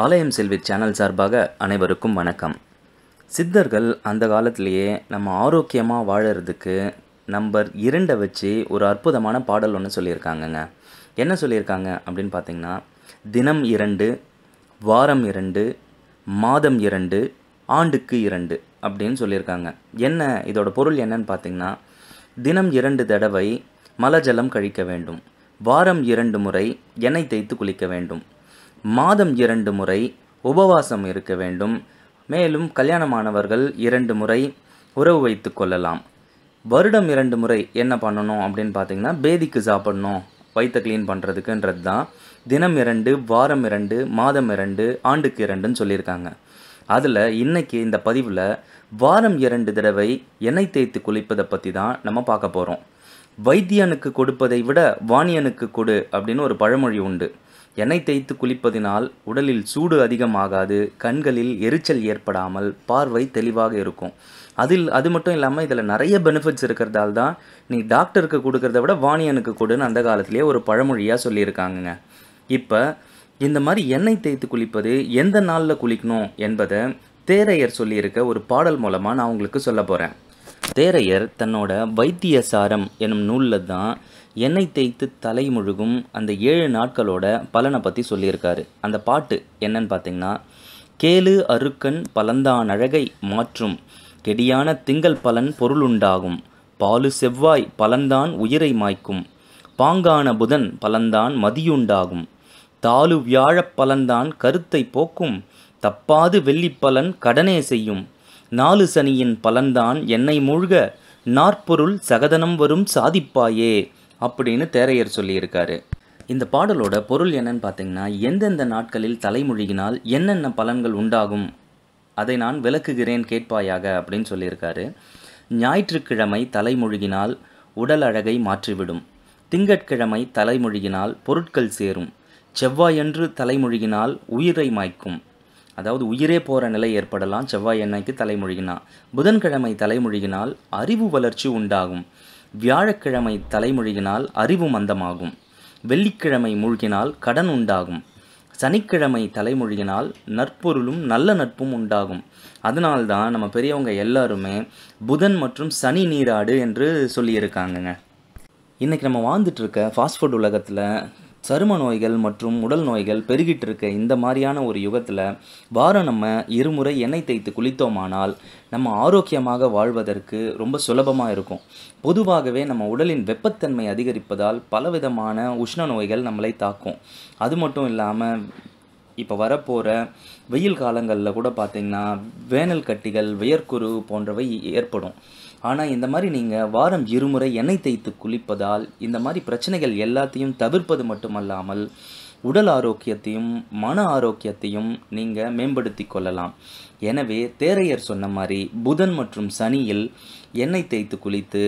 ஆலயம் செல்வி சேனல் சார்பாக அனைவருக்கும் வணக்கம் சித்தர்கள் அந்த காலத்திலேயே நம்ம ஆரோக்கியமாக வாழறதுக்கு நம்பர் இரண்டை வச்சு ஒரு அற்புதமான பாடல் ஒன்று சொல்லியிருக்காங்கங்க என்ன சொல்லியிருக்காங்க அப்படின்னு பார்த்தீங்கன்னா தினம் இரண்டு வாரம் இரண்டு மாதம் இரண்டு ஆண்டுக்கு இரண்டு அப்படின்னு சொல்லியிருக்காங்க என்ன இதோட பொருள் என்னன்னு பார்த்தீங்கன்னா தினம் இரண்டு தடவை மலஜலம் கழிக்க வேண்டும் வாரம் இரண்டு முறை எண்ணெய் தேய்த்து குளிக்க வேண்டும் மாதம் இரண்டு முறை உபவாசம் இருக்க வேண்டும் மேலும் கல்யாணமானவர்கள் இரண்டு முறை உறவு வைத்து கொள்ளலாம் வருடம் இரண்டு முறை என்ன பண்ணணும் அப்படின்னு பார்த்தீங்கன்னா பேதிக்கு சாப்பிடணும் வயிற்றை க்ளீன் பண்ணுறதுக்குன்றது தான் தினம் இரண்டு வாரம் இரண்டு மாதம் இரண்டு ஆண்டுக்கு இரண்டுன்னு சொல்லியிருக்காங்க அதில் இன்றைக்கி இந்த பதிவில் வாரம் இரண்டு தடவை எண்ணெய் தேய்த்து குளிப்பதை பற்றி தான் நம்ம பார்க்க போகிறோம் வைத்தியனுக்கு கொடுப்பதை விட வாணியனுக்கு கொடு அப்படின்னு ஒரு பழமொழி உண்டு எண்ணெய் தேய்த்து குளிப்பதினால் உடலில் சூடு அதிகமாகாது கண்களில் எரிச்சல் ஏற்படாமல் பார்வை தெளிவாக இருக்கும் அதில் அது மட்டும் இல்லாமல் இதில் நிறைய பெனிஃபிட்ஸ் இருக்கிறதால தான் நீ டாக்டருக்கு கொடுக்கறத விட வாணியனுக்கு கொடுன்னு அந்த காலத்திலேயே ஒரு பழமொழியாக சொல்லியிருக்காங்கங்க இப்போ இந்த மாதிரி எண்ணெய் தேய்த்து குளிப்பது எந்த நாளில் குளிக்கணும் என்பதை தேரையர் சொல்லியிருக்க ஒரு பாடல் மூலமாக நான் உங்களுக்கு சொல்ல போகிறேன் தேரையர் தன்னோட வைத்தியசாரம் எனும் நூலில் தான் எண்ணெய் தேய்த்து தலை முழுகும் அந்த ஏழு நாட்களோட பலனை பற்றி சொல்லியிருக்காரு அந்த பாட்டு என்னன்னு பார்த்தீங்கன்னா கேளு அருக்கன் பலந்தான் அழகை மாற்றும் கெடியான திங்கள் பலன் பொருளுண்டாகும் பாலு செவ்வாய் பலந்தான் உயிரை மாய்க்கும் பாங்கான புதன் பலந்தான் மதியுண்டாகும் தாலு வியாழப் பலந்தான் கருத்தை போக்கும் தப்பாது வெள்ளிப்பலன் கடனே செய்யும் நாலு சனியின் பலன்தான் என்னை மூழ்க நாற்பொருள் சகதனம் வரும் சாதிப்பாயே அப்படின்னு தேரையர் சொல்லியிருக்காரு இந்த பாடலோட பொருள் என்னன்னு பார்த்தீங்கன்னா எந்தெந்த நாட்களில் தலைமொழியினால் என்னென்ன பலன்கள் உண்டாகும் அதை நான் விளக்குகிறேன் கேட்பாயாக அப்படின்னு சொல்லியிருக்காரு ஞாயிற்றுக்கிழமை தலைமொழியினால் உடல் அழகை மாற்றிவிடும் திங்கட்கிழமை தலைமொழியினால் பொருட்கள் சேரும் செவ்வாயன்று தலைமொழியினால் உயிரை மாய்க்கும் அதாவது உயிரே போகிற நிலை ஏற்படலாம் செவ்வாய் அன்னைக்கு தலைமொழிகினால் புதன்கிழமை தலைமொழிகினால் அறிவு வளர்ச்சி உண்டாகும் வியாழக்கிழமை தலைமொழிகினால் அறிவு மந்தமாகும் வெள்ளிக்கிழமை மூழ்கினால் கடன் உண்டாகும் சனிக்கிழமை தலைமொழியினால் நற்பொருளும் நல்ல நட்பும் உண்டாகும் அதனால்தான் நம்ம பெரியவங்க எல்லாருமே புதன் மற்றும் சனி நீராடு என்று சொல்லியிருக்காங்கங்க இன்றைக்கி நம்ம வாழ்ந்துட்டுருக்க ஃபாஸ்ட் ஃபுட் உலகத்தில் சரும நோய்கள் மற்றும் உடல் நோய்கள் பெருகிட்டு இருக்க இந்த மாதிரியான ஒரு யுகத்தில் வாரம் நம்ம இருமுறை எண்ணெய் தேய்த்து குளித்தோமானால் நம்ம ஆரோக்கியமாக வாழ்வதற்கு ரொம்ப சுலபமாக இருக்கும் பொதுவாகவே நம்ம உடலின் வெப்பத்தன்மை அதிகரிப்பதால் பலவிதமான உஷ்ண நோய்கள் நம்மளை தாக்கும் அது மட்டும் இல்லாமல் இப்போ வரப்போகிற வெயில் காலங்களில் கூட பார்த்திங்கன்னா வேனல் கட்டிகள் வியர்க்குரு போன்றவை ஏற்படும் ஆனால் இந்த மாதிரி நீங்கள் வாரம் இருமுறை எண்ணெய் தேய்த்து குளிப்பதால் இந்த மாதிரி பிரச்சனைகள் எல்லாத்தையும் தவிர்ப்பது மட்டுமல்லாமல் உடல் ஆரோக்கியத்தையும் மன ஆரோக்கியத்தையும் நீங்கள் மேம்படுத்தி கொள்ளலாம் எனவே தேரையர் சொன்ன மாதிரி புதன் மற்றும் சனியில் எண்ணெய் தேய்த்து குளித்து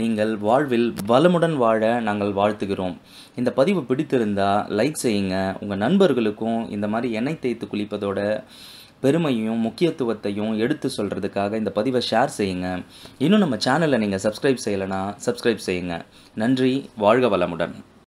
நீங்கள் வாழ்வில் வளமுடன் வாழ நாங்கள் வாழ்த்துகிறோம் இந்த பதிவு பிடித்திருந்தால் லைக் செய்யுங்க உங்கள் நண்பர்களுக்கும் இந்த மாதிரி எண்ணெய் தேய்த்து குளிப்பதோட பெருமையும் முக்கியத்துவத்தையும் எடுத்து சொல்கிறதுக்காக இந்த பதிவை ஷேர் செய்யுங்க இன்னும் நம்ம சேனலை நீங்கள் சப்ஸ்கிரைப் செய்யலைன்னா சப்ஸ்கிரைப் செய்யுங்க நன்றி வாழ்க வளமுடன்